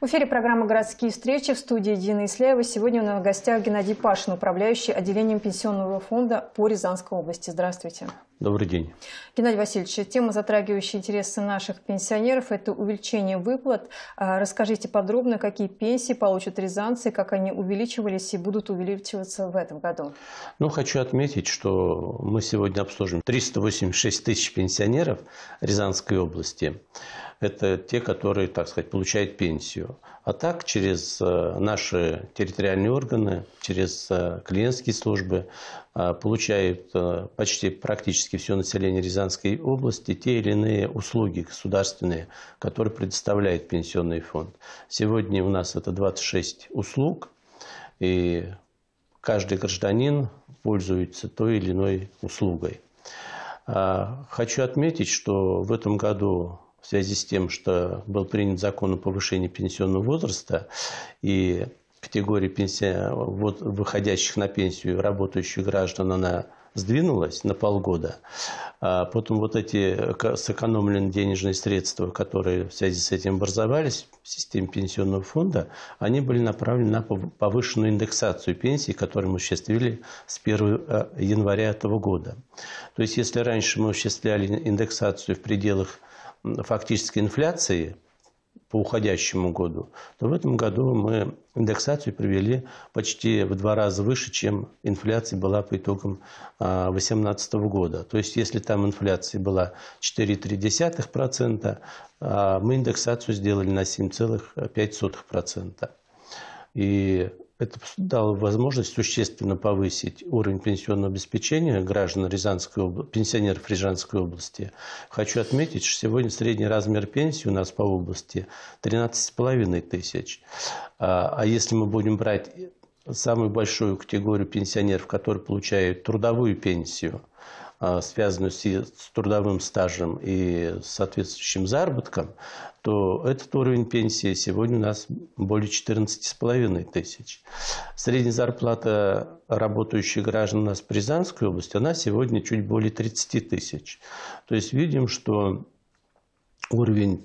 В эфире программа «Городские встречи» в студии Дина Ислеева. Сегодня у нас в гостях Геннадий Пашин, управляющий отделением пенсионного фонда по Рязанской области. Здравствуйте. Добрый день. Геннадий Васильевич, тема, затрагивающая интересы наших пенсионеров, это увеличение выплат. А, расскажите подробно, какие пенсии получат рязанцы, как они увеличивались и будут увеличиваться в этом году. Ну, хочу отметить, что мы сегодня обслуживаем 386 тысяч пенсионеров Рязанской области. Это те, которые, так сказать, получают пенсию. А так через э, наши территориальные органы, через э, клиентские службы э, получают почти практически все население Рязанской области те или иные услуги государственные, которые предоставляет пенсионный фонд. Сегодня у нас это 26 услуг, и каждый гражданин пользуется той или иной услугой. А, хочу отметить, что в этом году в связи с тем, что был принят закон о повышении пенсионного возраста, и категория пенсия, вот, выходящих на пенсию работающих граждан, она сдвинулась на полгода. А потом вот эти сэкономленные денежные средства, которые в связи с этим образовались в системе пенсионного фонда, они были направлены на повышенную индексацию пенсий, которую мы осуществили с 1 э, января этого года. То есть если раньше мы осуществляли индексацию в пределах фактически инфляции по уходящему году, то в этом году мы индексацию привели почти в два раза выше, чем инфляция была по итогам 2018 а, года. То есть, если там инфляция была 4,3%, а, мы индексацию сделали на 7,5%. И это дало возможность существенно повысить уровень пенсионного обеспечения граждан Рязанской области, пенсионеров Рязанской области. Хочу отметить, что сегодня средний размер пенсии у нас по области 13,5 тысяч. А, а если мы будем брать самую большую категорию пенсионеров, которые получают трудовую пенсию – а, связанную с трудовым стажем и соответствующим заработком, то этот уровень пенсии сегодня у нас более 14,5 тысяч. Средняя зарплата работающих граждан у нас в Рязанской области, она сегодня чуть более 30 тысяч. То есть видим, что уровень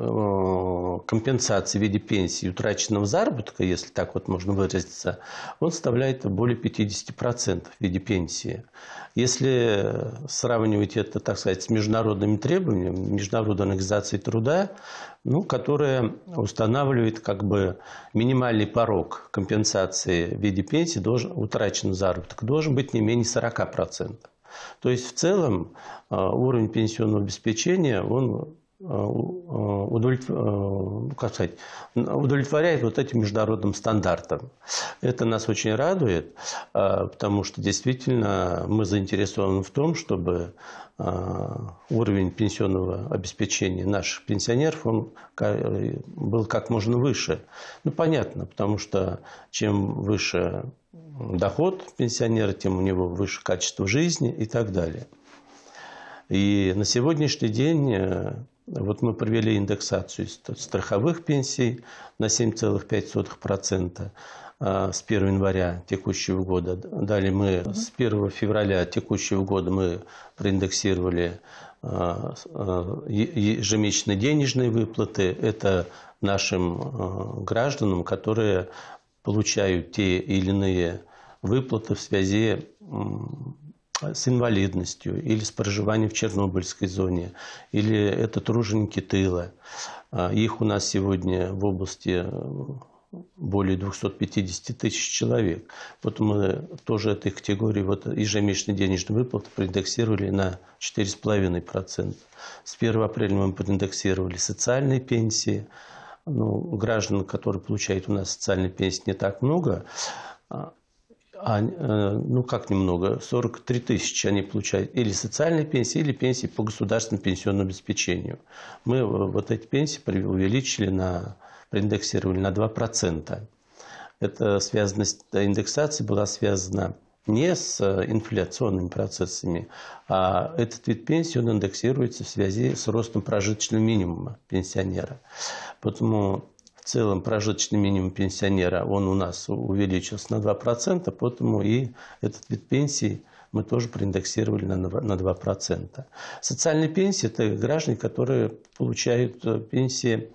Э, компенсации в виде пенсии утраченного заработка, если так вот можно выразиться, он составляет более 50% в виде пенсии. Если сравнивать это, так сказать, с международными требованиями Международной организации труда, ну, которая устанавливает как бы минимальный порог компенсации в виде пенсии, должен, утраченный заработок должен быть не менее 40%. То есть в целом э, уровень пенсионного обеспечения он Э, э, удовлетворяет, э, ну, удовлетворяет вот этим международным стандартам. Это нас очень радует, потому что действительно мы заинтересованы в том, чтобы уровень пенсионного обеспечения наших пенсионеров он был как можно выше. Ну, понятно, потому что чем выше доход пенсионера, тем у него выше качество жизни и так далее. И на сегодняшний день вот мы провели индексацию страховых пенсий на 7,5% а, с 1 января текущего года. Далее мы с 1 февраля текущего года мы проиндексировали а, а, ежемесячные денежные выплаты. Это нашим гражданам, которые получают те или иные выплаты в связи с инвалидностью или с проживанием в Чернобыльской зоне, или это труженики тыла. А, их у нас сегодня в области э, более 250 тысяч человек. Вот мы тоже этой категории вот ежемесячный денежный выплат проиндексировали на 4,5%. С 1 апреля мы проиндексировали социальные пенсии. Ну, граждан, которые получают у нас социальные пенсии, не так много. А, а, э, ну как немного, 43 тысячи они получают или социальные пенсии, или пенсии по государственному пенсионному обеспечению. Мы э, вот эти пенсии увеличили на, проиндексировали на 2%. Эта связанность э, индексации была связана не с инфляционными процессами, а этот вид пенсии он индексируется в связи с ростом прожиточного минимума пенсионера. Поэтому в целом прожиточный минимум пенсионера, он у нас увеличился на 2%, поэтому и этот вид пенсии мы тоже проиндексировали на 2%. Социальные пенсии – это граждане, которые получают э, пенсии,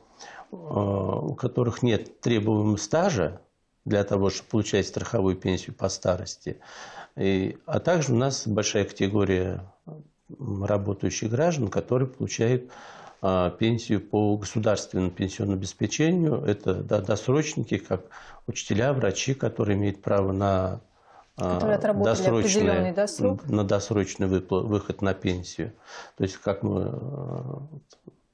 э, у которых нет требуемого стажа для того, чтобы получать страховую пенсию по старости. И, а также у нас большая категория работающих граждан, которые получают а, пенсию по государственному пенсионному обеспечению. Это досрочники, как учителя, врачи, которые имеют право на досрочный, да, срок. на досрочный выход на пенсию. То есть как мы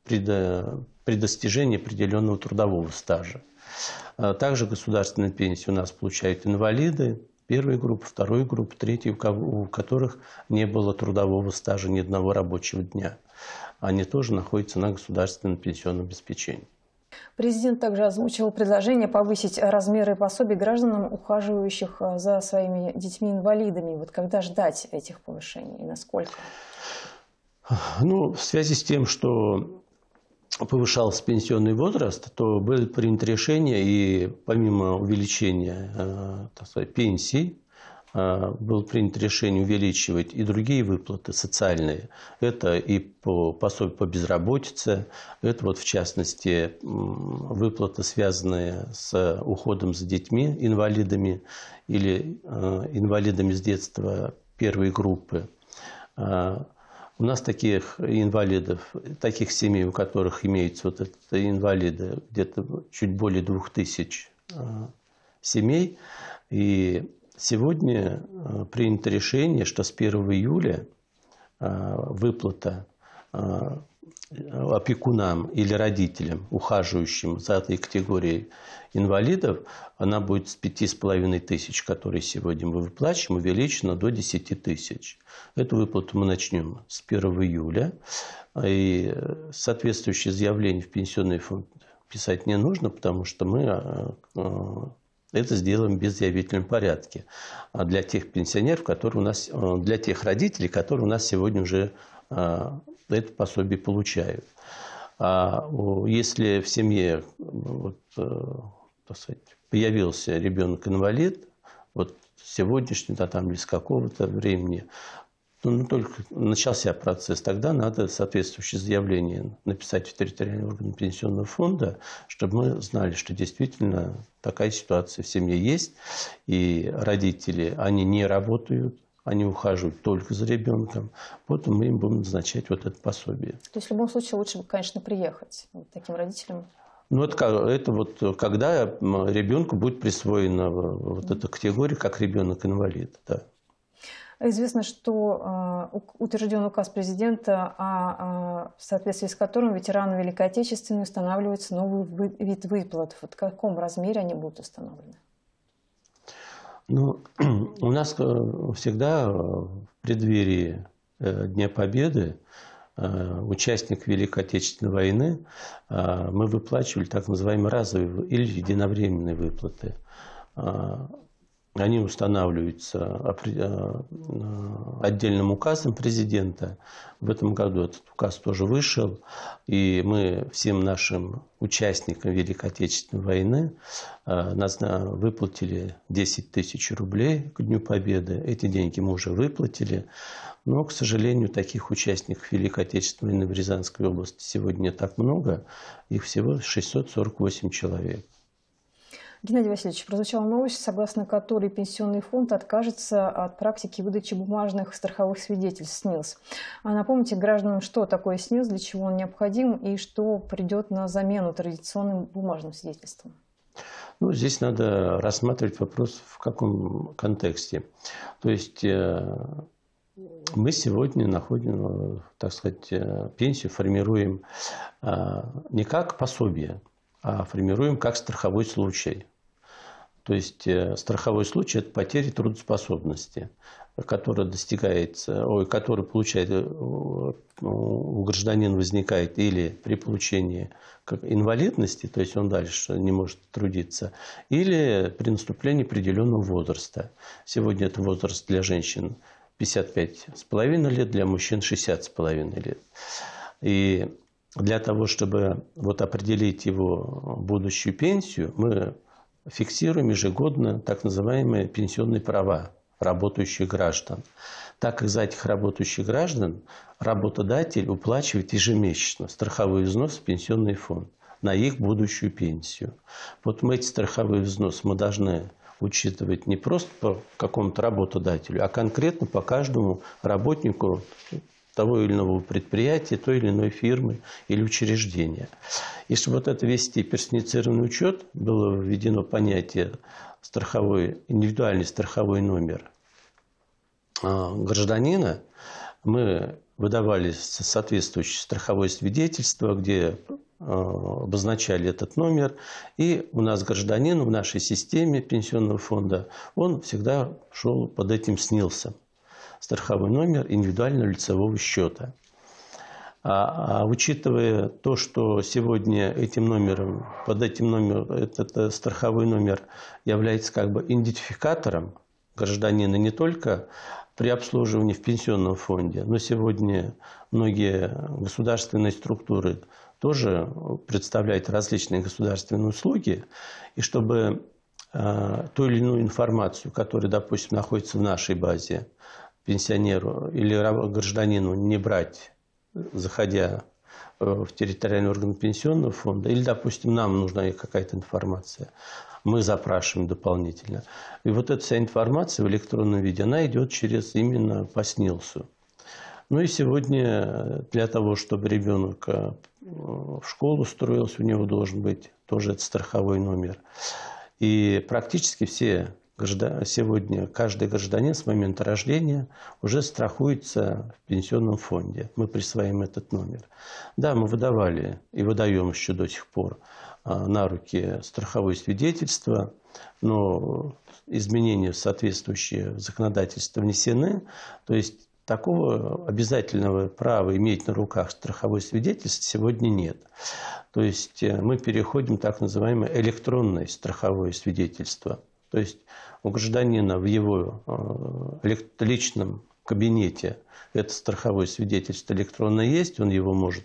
при, а, при достижении определенного трудового стажа. А, также государственные пенсии у нас получают инвалиды, первой группы, второй группы, третьей, у которых не было трудового стажа ни одного рабочего дня они тоже находятся на государственном пенсионном обеспечении. Президент также озвучил предложение повысить размеры пособий гражданам, ухаживающих э, за своими детьми-инвалидами. Вот когда ждать этих повышений и насколько? Ну, в связи с тем, что повышался пенсионный возраст, то было принято решение, и помимо увеличения э, так сказать, пенсии Э, было принято решение увеличивать и другие выплаты социальные. Это и по пособию по безработице, это вот в частности выплаты, связанные с уходом за детьми, инвалидами или э, инвалидами с детства первой группы. Э, у нас таких инвалидов, таких семей, у которых имеются вот эти инвалиды, где-то чуть более двух тысяч семей. И Сегодня э, принято решение, что с 1 июля э, выплата э, опекунам или родителям, ухаживающим за этой категорией инвалидов, она будет с 5,5 тысяч, которые сегодня мы выплачиваем, увеличена до 10 тысяч. Эту выплату мы начнем с 1 июля. И соответствующее заявление в пенсионный фонд писать не нужно, потому что мы это сделаем в безъявительном порядке а для тех пенсионеров, которые у нас, э, для тех родителей, которые у нас сегодня уже э, это пособие получают. А если в семье вот, э, сказать, появился ребенок-инвалид, вот сегодняшний, да, там, или с какого-то времени, ну, только начался процесс, тогда надо соответствующее заявление написать в территориальный орган пенсионного фонда, чтобы мы знали, что действительно такая ситуация в семье есть, и родители, они не работают, они ухаживают только за ребенком, потом мы им будем назначать вот это пособие. То есть в любом случае лучше, конечно, приехать вот таким родителям? Ну, это, это вот когда ребенку будет присвоена э, вот эта категория, как ребенок-инвалид, да. Известно, что а, утвержден указ президента, а, в соответствии с которым ветераны Великой Отечественной устанавливается новый вид выплат. Вот в каком размере они будут установлены? Ну, у нас э, всегда э, в преддверии э, Дня Победы участник Великой Отечественной войны, мы выплачивали так называемые разовые или единовременные выплаты. А, они устанавливаются э, э, отдельным указом президента. В этом году этот указ тоже вышел. И мы всем нашим участникам Великой Отечественной войны э, нас выплатили 10 тысяч рублей к Дню Победы. Эти деньги мы уже выплатили. Но, к сожалению, таких участников Великой Отечественной войны в Рязанской области сегодня не так много. Их всего 648 человек. Геннадий Васильевич, прозвучала новость, согласно которой Пенсионный фонд откажется от практики выдачи бумажных страховых свидетельств СНИЛС. А напомните гражданам, что такое СНИЛС, для чего он необходим и что придет на замену традиционным бумажным свидетельствам? Ну, здесь надо рассматривать вопрос в каком контексте. То есть э, мы сегодня находим, э, так сказать, э, пенсию формируем не как пособие, а формируем как страховой случай. То есть э, страховой случай – это потеря трудоспособности, которая достигается, ой, который получает, э, у гражданина возникает или при получении как инвалидности, то есть он дальше не может трудиться, или при наступлении определенного возраста. Сегодня это возраст для женщин 55,5 лет, для мужчин 60,5 лет. И для того, чтобы вот определить его будущую пенсию, мы фиксируем ежегодно так называемые пенсионные права работающих граждан. Так как за этих работающих граждан работодатель уплачивает ежемесячно страховой взнос в пенсионный фонд на их будущую пенсию. Вот мы эти страховые взносы мы должны учитывать не просто по какому-то работодателю, а конкретно по каждому работнику того или иного предприятия, той или иной фирмы или учреждения. Если вот это вести персонифицированный учет, было введено понятие страховой, индивидуальный страховой номер а, гражданина, мы выдавали соответствующее страховое свидетельство, где а, обозначали этот номер. И у нас гражданин в нашей системе пенсионного фонда, он всегда шел под этим снился страховой номер индивидуального лицевого счета. А, а учитывая то, что сегодня этим номером, под этим номером, этот э, страховой номер является как бы идентификатором гражданина не только при обслуживании в пенсионном фонде, но сегодня многие государственные структуры тоже представляют различные государственные услуги, и чтобы э, ту или иную информацию, которая, допустим, находится в нашей базе, пенсионеру или гражданину не брать, заходя э, в территориальный орган пенсионного фонда, или, допустим, нам нужна какая-то информация, мы запрашиваем дополнительно. И вот эта вся информация в электронном виде, она идет через именно по СНИЛСу. Ну и сегодня э, для того, чтобы ребенок э, в школу устроился, у него должен быть тоже этот страховой номер. И практически все сегодня каждый гражданин с момента рождения уже страхуется в пенсионном фонде. Мы присваиваем этот номер. Да, мы выдавали и выдаем еще до сих пор а, на руки страховое свидетельство, но изменения соответствующие в законодательство внесены. То есть такого обязательного права иметь на руках страховое свидетельство сегодня нет. То есть э, мы переходим к так называемое электронное страховое свидетельство – то есть у гражданина в его э, личном кабинете это страховое свидетельство электронное есть, он его может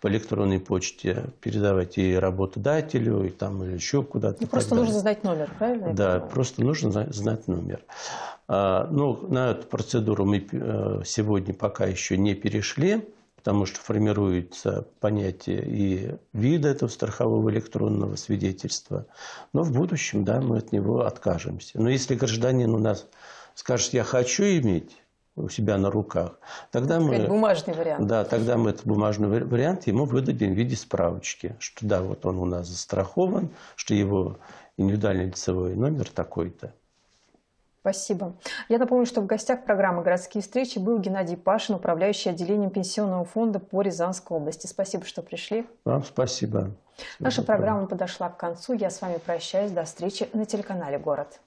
по электронной почте передавать и работодателю, и там или еще куда-то. Ну, просто нужно знать номер, правильно? Да, просто нужно знать номер. А, Но ну, на эту процедуру мы э, сегодня пока еще не перешли потому что формируется понятие и вида этого страхового электронного свидетельства. Но в будущем, да, мы от него откажемся. Но если гражданин у нас скажет, я хочу иметь у себя на руках, тогда мы... бумажный вариант. Да, тогда мы этот бумажный вариант ему выдадим в виде справочки, что да, вот он у нас застрахован, что его индивидуальный лицевой номер такой-то. Спасибо. Я напомню, что в гостях программы «Городские встречи» был Геннадий Пашин, управляющий отделением Пенсионного фонда по Рязанской области. Спасибо, что пришли. Вам спасибо. Наша спасибо. программа подошла к концу. Я с вами прощаюсь. До встречи на телеканале «Город».